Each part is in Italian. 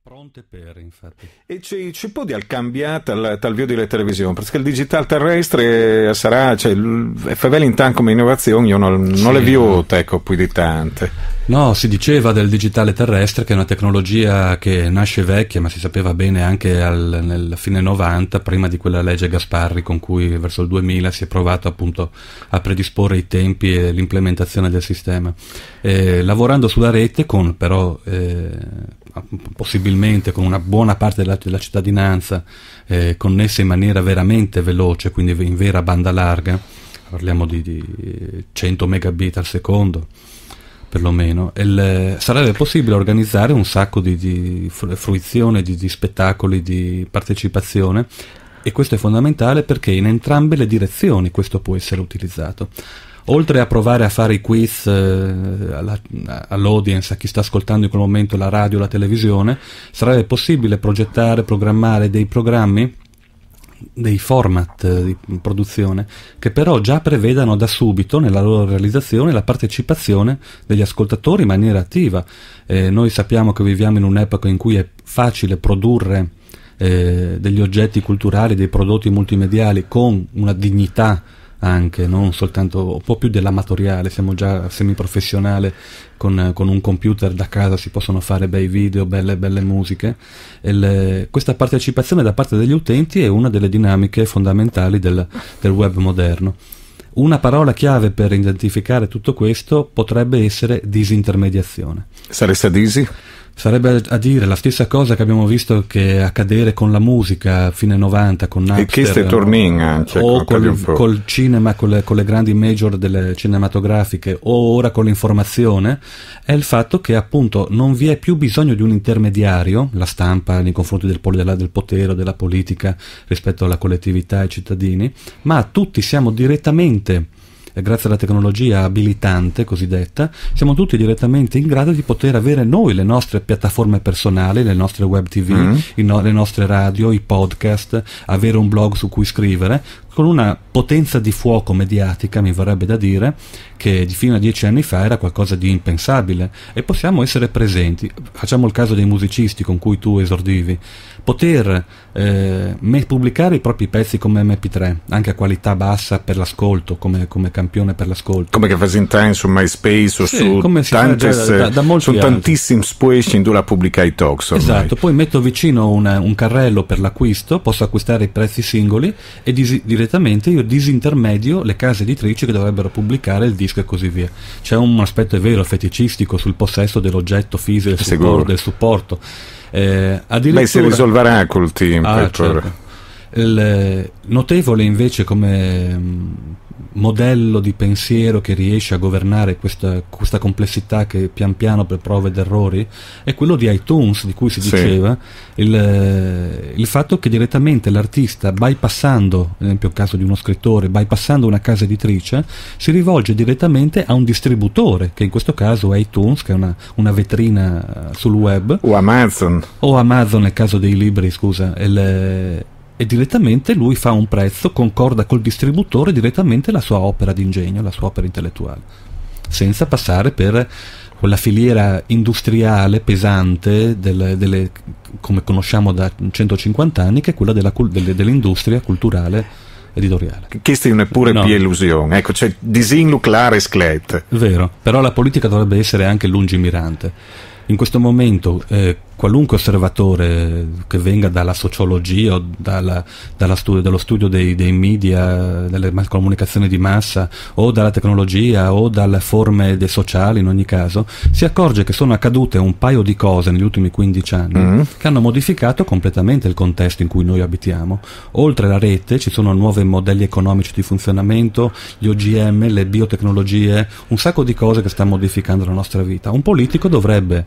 Pronte per, infatti. E ci, ci può dire al tal, tal video delle televisioni? Perché il digital terrestre eh, sarà, cioè, FVL in tanto come innovazione, io non, sì. le vi ecco, più di tante. No, si diceva del digitale terrestre che è una tecnologia che nasce vecchia, ma si sapeva bene anche al, nel fine 90, prima di quella legge Gasparri con cui verso il 2000 si è provato appunto a predisporre i tempi e l'implementazione del sistema. Eh, lavorando sulla rete con però eh, possibilità probabilmente con una buona parte della, della cittadinanza eh, connessa in maniera veramente veloce, quindi in vera banda larga, parliamo di, di 100 eh, megabit al secondo perlomeno, il, sarebbe possibile organizzare un sacco di, di fruizione, di, di spettacoli, di partecipazione e questo è fondamentale perché in entrambe le direzioni questo può essere utilizzato oltre a provare a fare i quiz eh, all'audience, a chi sta ascoltando in quel momento la radio, la televisione, sarebbe possibile progettare, programmare dei programmi dei format eh, di produzione che però già prevedano da subito nella loro realizzazione la partecipazione degli ascoltatori in maniera attiva. Eh, noi sappiamo che viviamo in un'epoca in cui è facile produrre eh, degli oggetti culturali, dei prodotti multimediali con una dignità anche, non soltanto un po' più dell'amatoriale, siamo già semiprofessionale, con, con un computer da casa si possono fare bei video, belle, belle musiche. Le, questa partecipazione da parte degli utenti è una delle dinamiche fondamentali del, del web moderno. Una parola chiave per identificare tutto questo potrebbe essere disintermediazione. Sareste disi? Sarebbe a dire la stessa cosa che abbiamo visto che accadere con la musica a fine 90, con Napster, e eh, Turning anche, o col, col cinema, con le, con le, grandi major delle cinematografiche, o ora con l'informazione, è il fatto che appunto non vi è più bisogno di un intermediario, la stampa nei confronti del, della, del potere o della politica rispetto alla collettività e ai cittadini, ma tutti siamo direttamente grazie alla tecnologia abilitante cosiddetta, siamo tutti direttamente in grado di poter avere noi le nostre piattaforme personali, le nostre web tv, mm. no- le nostre radio, i podcast, avere un blog su cui scrivere, con una potenza di fuoco mediatica, mi vorrebbe da dire, che fino a dieci anni fa era qualcosa di impensabile e possiamo essere presenti. Facciamo il caso dei musicisti con cui tu esordivi. Poter eh, pubblicare i propri pezzi come MP3, anche a qualità bassa per l'ascolto, come, come campione per l'ascolto. Come che fai in time su MySpace o sì, su come si tantes, da, da, da sono tantissimi space in cui pubblicare i talks. Ormai. Esatto, poi metto vicino una, un carrello per l'acquisto, posso acquistare i prezzi singoli e dire solitamente io disintermedio le case editrici che dovrebbero pubblicare il disco e così via. C'è un aspetto, è vero, feticistico sul possesso dell'oggetto fisico del supporto. Del supporto. Eh, Beh, si risolverà col team. Ah, certo. il, eh, notevole invece come mm, modello di pensiero che riesce a governare questa, questa complessità che pian piano per prove ed errori è quello di iTunes di cui si diceva sì. il, eh, il, fatto che direttamente l'artista bypassando, ad esempio il caso di uno scrittore, bypassando una casa editrice si rivolge direttamente a un distributore che in questo caso è iTunes che è una, una vetrina eh, sul web o Amazon o Amazon nel caso dei libri scusa il, eh, e direttamente lui fa un prezzo, concorda col distributore direttamente la sua opera d'ingegno, la sua opera intellettuale, senza passare per quella filiera industriale pesante delle, delle, come conosciamo da 150 anni, che è quella della, delle, dell'industria culturale editoriale. Questa è neppure no. più illusione, ecco, cioè disin nucleare sclet. Vero, però la politica dovrebbe essere anche lungimirante in questo momento eh, qualunque osservatore che venga dalla sociologia o dalla, dalla studio, dallo studio dei, dei media, delle comunicazioni di massa o dalla tecnologia o dalle forme sociali in ogni caso, si accorge che sono accadute un paio di cose negli ultimi 15 anni mm. che hanno modificato completamente il contesto in cui noi abitiamo. Oltre alla rete ci sono nuovi modelli economici di funzionamento, gli OGM, le biotecnologie, un sacco di cose che stanno modificando la nostra vita. Un politico dovrebbe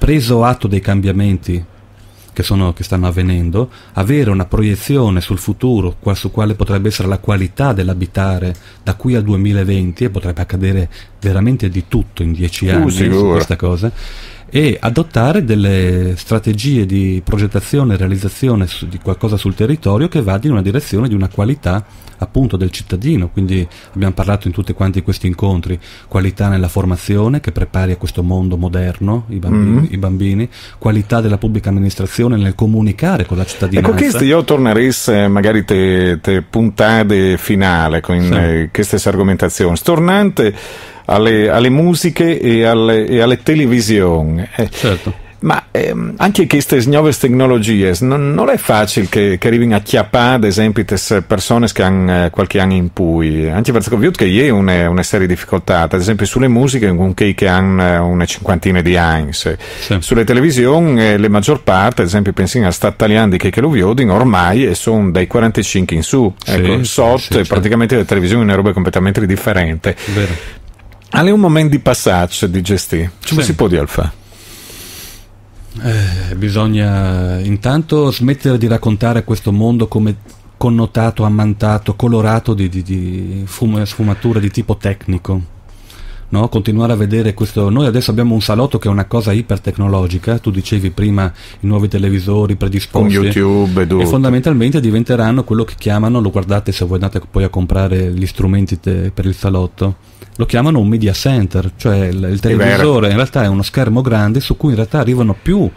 preso atto dei cambiamenti che, sono, che, stanno avvenendo, avere una proiezione sul futuro, qual, su quale potrebbe essere la qualità dell'abitare da qui al 2020, e potrebbe accadere veramente di tutto in dieci uh, anni uh, su questa cosa, e adottare delle strategie di progettazione e realizzazione su, di qualcosa sul territorio che vada in una direzione di una qualità appunto del cittadino, quindi abbiamo parlato in tutti quanti questi incontri, qualità nella formazione che prepari a questo mondo moderno i bambini, mm-hmm. i bambini qualità della pubblica amministrazione nel comunicare con la cittadinanza. Ecco, questo io tornerei magari te, te puntate finale con sì. Eh, queste argomentazioni. Tornante alle, alle musiche e alle, e alle televisioni. Eh, certo. Ma ehm, anche queste nuove tecnologie non, non è facile che, che arrivino a chiappare, ad esempio, persone che hanno eh, qualche anno in cui. Anche perché vedo che io ho una, una serie di difficoltà, ad esempio sulle musiche, con chi che hanno eh, una cinquantina di anni. Sì. Sulle televisioni, eh, la maggior parte, ad esempio, pensi a Stat Italiani di chi che lo vedono, ormai eh, sono dai 45 in su. Ecco, sì, sotto sì, praticamente le televisioni è una roba completamente differente. Vero. È un momento di passaggio di gestire. Come sì. si può dire fare? Eh, bisogna intanto smettere di raccontare questo mondo come connotato, ammantato, colorato di, di, di sfumature di tipo tecnico no? continuare a vedere questo. Noi adesso abbiamo un salotto che è una cosa ipertecnologica, tu dicevi prima i nuovi televisori predisposti. Con YouTube e fondamentalmente diventeranno quello che chiamano, lo guardate se voi andate poi a comprare gli strumenti te, per il salotto, lo chiamano un media center, cioè il, il televisore in realtà è uno schermo grande su cui in realtà arrivano più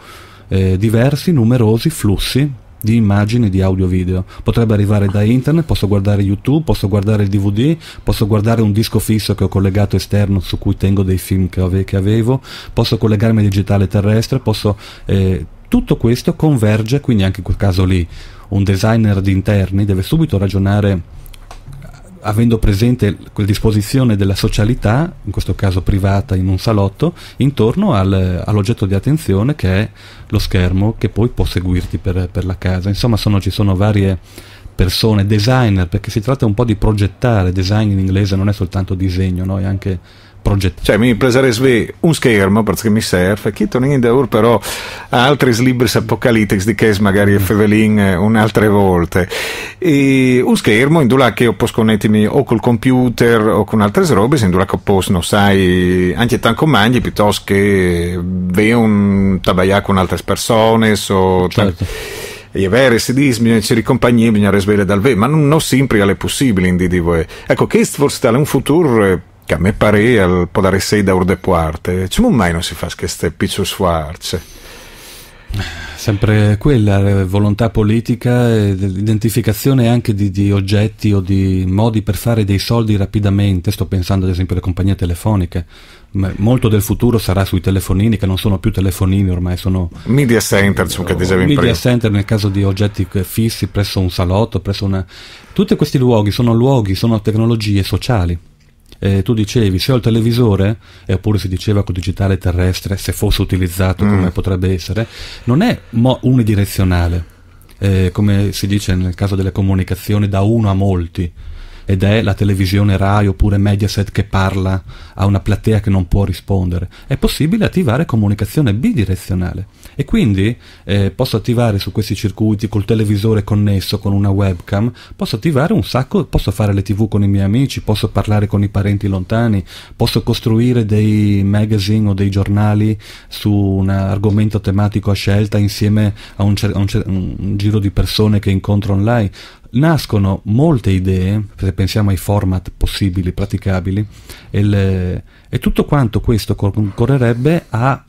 eh, diversi, numerosi flussi di immagini, di audio video. Potrebbe arrivare da internet, posso guardare YouTube, posso guardare il DVD, posso guardare un disco fisso che ho collegato esterno su cui tengo dei film che, ave che avevo, posso collegarmi al digitale terrestre, posso... Eh, tutto questo converge, quindi anche in quel caso lì un designer di interni deve subito ragionare avendo presente quella disposizione della socialità, in questo caso privata in un salotto, intorno al, all'oggetto di attenzione che è lo schermo che poi può seguirti per, per la casa. Insomma sono, ci sono varie persone, designer, perché si tratta un po' di progettare, design in inglese non è soltanto disegno, no? è anche progetto. Cioè, mi preserei un schermo perché mi serve, chi torna in Deur, però altri libri apocalittici di Case magari e mm. Fevelin eh, un'altra volta. E un schermo in dula che io posso connettermi o col computer o con altre robe, in dula che posso, non sai, anche tanto mangi piuttosto che ve un tabaià con altre persone o certo. E vere si dice, bisogna ci ricompagni, bisogna risvegliare dal ve, ma non, non sempre è possibile in DDV. Ecco, questo forse è un futuro eh, che a me pare al può dare sei da orde parte come mai non si fa queste pizzo sfarze Sempre quella eh, volontà politica, e l'identificazione anche di, di, oggetti o di modi per fare dei soldi rapidamente. Sto pensando ad esempio alle compagnie telefoniche. Molto del futuro sarà sui telefonini, che non sono più telefonini ormai, sono. Media center, insomma, che dicevi Media prima. center nel caso di oggetti fissi presso un salotto, presso una. Tutti questi luoghi sono luoghi, sono tecnologie sociali eh, tu dicevi se ho il televisore, eh, oppure si diceva col digitale terrestre, se fosse utilizzato mm. come potrebbe essere, non è mo- unidirezionale, eh, come si dice nel caso delle comunicazioni, da uno a molti ed è la televisione RAI oppure Mediaset che parla a una platea che non può rispondere, è possibile attivare comunicazione bidirezionale e quindi eh, posso attivare su questi circuiti col televisore connesso con una webcam, posso attivare un sacco, posso fare le tv con i miei amici, posso parlare con i parenti lontani, posso costruire dei magazine o dei giornali su un argomento tematico a scelta insieme a un, a un, a un giro di persone che incontro online, nascono molte idee, se pensiamo ai format possibili, praticabili, e, le, e tutto quanto questo concorrerebbe a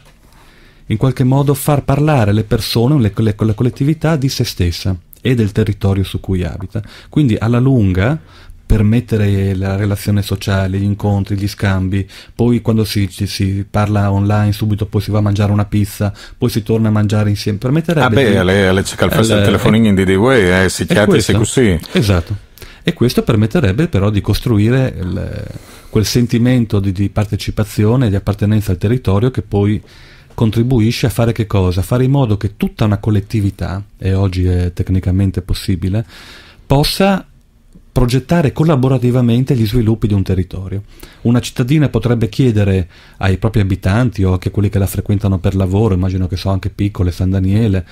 in qualche modo far parlare le persone, le, le, la collettività di se stessa e del territorio su cui abita. Quindi alla lunga permettere la relazione sociale, gli incontri, gli scambi, poi quando si, ci, si parla online subito poi si va a mangiare una pizza, poi si torna a mangiare insieme, permetterebbe... Ah beh, alle, alle calfeste del telefonino eh, in DDW, eh, si chiatti così. Esatto, e questo permetterebbe però di costruire il, quel sentimento di, di partecipazione di appartenenza al territorio che poi contribuisce a fare che cosa? A fare in modo che tutta una collettività, e oggi è tecnicamente possibile, possa progettare collaborativamente gli sviluppi di un territorio. Una cittadina potrebbe chiedere ai propri abitanti o anche quelli che la frequentano per lavoro, immagino che so anche Piccole, San Daniele,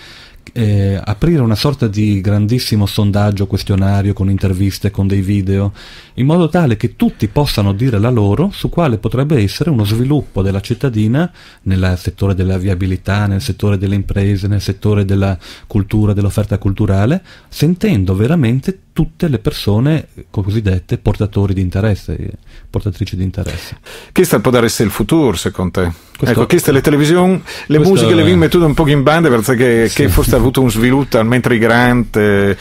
eh, aprire una sorta di grandissimo sondaggio questionario con interviste, con dei video, in modo tale che tutti possano dire la loro su quale potrebbe essere uno sviluppo della cittadina nel settore della viabilità, nel settore delle imprese, nel settore della cultura, dell'offerta culturale, sentendo veramente tutte le persone cosiddette portatori di interesse, portatrici di interesse. Questo può essere il futuro, secondo te? Questo, ecco, questa è le televisioni, le musiche le abbiamo mettute un po' in banda perché sì. che forse ha avuto un sviluppo mentre i grant e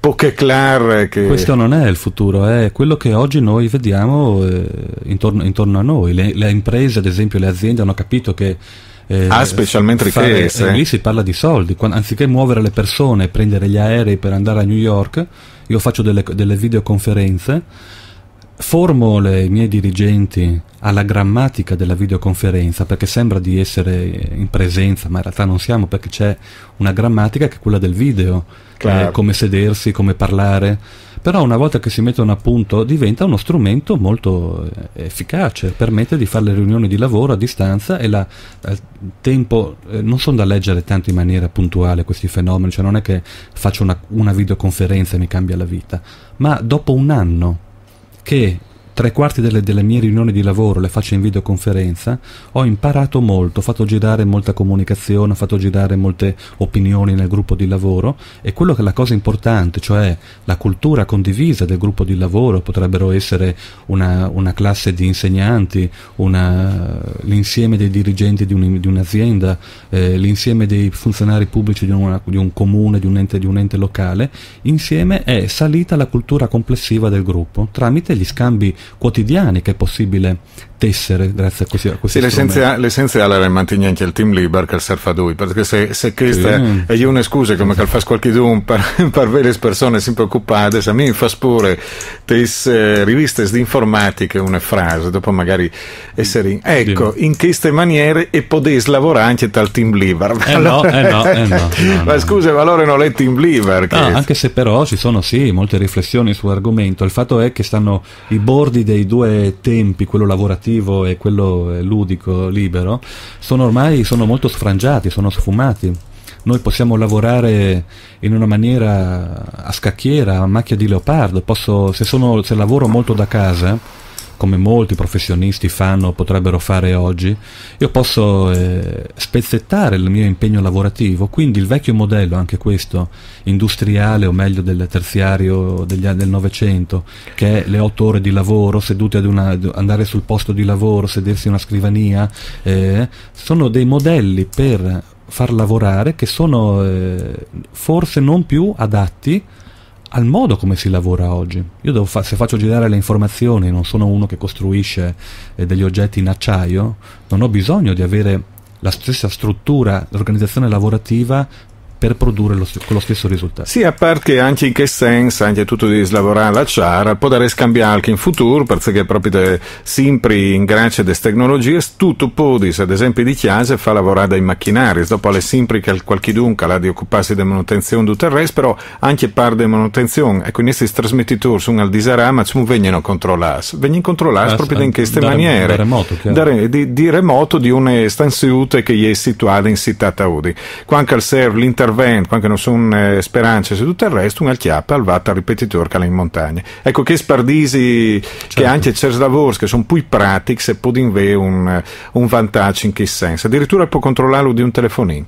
poche clare che... Questo non è il futuro, è quello che oggi noi vediamo eh, intorno, intorno, a noi. Le, le imprese, ad esempio le aziende, hanno capito che eh, ah, specialmente i Eh, lì si parla di soldi, quando, anziché muovere le persone e prendere gli aerei per andare a New York, io faccio delle, delle videoconferenze, formo i miei dirigenti alla grammatica della videoconferenza perché sembra di essere in presenza, ma in realtà non siamo perché c'è una grammatica che è quella del video, eh, claro. eh, come sedersi, come parlare però una volta che si mettono a punto diventa uno strumento molto eh, efficace, permette di fare le riunioni di lavoro a distanza e la, il tempo, eh, non sono da leggere tanto in maniera puntuale questi fenomeni, cioè non è che faccio una, una videoconferenza e mi cambia la vita, ma dopo un anno che tre quarti delle, delle, mie riunioni di lavoro le faccio in videoconferenza, ho imparato molto, ho fatto girare molta comunicazione, ho fatto girare molte opinioni nel gruppo di lavoro e quello che è la cosa importante, cioè la cultura condivisa del gruppo di lavoro, potrebbero essere una, una classe di insegnanti, una, l'insieme dei dirigenti di, un, di un'azienda, eh, l'insieme dei funzionari pubblici di, una, di un comune, di un, ente, di un ente locale, insieme è salita la cultura complessiva del gruppo tramite gli scambi quotidiane che è possibile tessere grazie a questi, a questi sì, l'essenziale, l'essenziale era mantenere anche il team libero che serve a lui perché se, se questa sì. è una scusa come che fa qualcuno per, per avere le persone sempre occupate se a me fa spure tesse riviste di informatica una frase dopo magari essere ecco in queste maniere e potessi lavorare anche tal team libero eh no, eh no, eh no, eh no ma scusa ma allora non è team libero ah, anche se però ci sono sì molte riflessioni sull'argomento il fatto è che stanno i bordi episodi dei due tempi, quello lavorativo e quello eh, ludico, libero, sono ormai sono molto sfrangiati, sono sfumati. Noi possiamo lavorare in una maniera a scacchiera, a macchia di leopardo, posso, se, sono, se lavoro molto da casa, come molti professionisti fanno, o potrebbero fare oggi, io posso eh, spezzettare il mio impegno lavorativo, quindi il vecchio modello, anche questo, industriale o meglio del terziario degli, del Novecento, che è le otto ore di lavoro, seduti ad una, andare sul posto di lavoro, sedersi a una scrivania, eh, sono dei modelli per far lavorare che sono eh, forse non più adatti al modo come si lavora oggi. Io fa- se faccio girare le informazioni, non sono uno che costruisce eh, degli oggetti in acciaio, non ho bisogno di avere la stessa struttura, l'organizzazione lavorativa per produrre lo, con lo stesso risultato. Sì, a parte che anche in che senso, anche tutto di lavorare alla CIAR, poter scambiare anche in futuro, perché proprio sempre in grazie alle tecnologie, tutto può, ad esempio di chiesa, fa lavorare dai macchinari, dopo alle sempre che qualche dunque ha di occuparsi della manutenzione del terrestre, però anche par ecco, di manutenzione, e quindi questi trasmettitori sono al disarama, ci vengono controllati, vengono controllati ah, proprio in queste maniere, da remoto, da, di, di, remoto di una stanziute che è situata in Città Taudi. Qua anche al server l'interno intervento, anche non sono eh, speranze e tutto il resto, un chiappa al vata ripetitor che in montagna. Ecco che spardisi certo. che anche c'è che sono più pratici se può avere un, eh, un vantaggio in che senso, addirittura può controllarlo di un telefonino.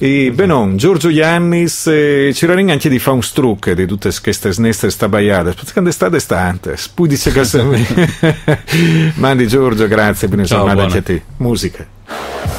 E mhm. Benon, Giorgio Iannis, eh, c'era anche di fa un struc di tutte queste snestre stabaiate, quando sta destante, spui dice che Mandi Giorgio, grazie, buona giornata anche a te. Musica.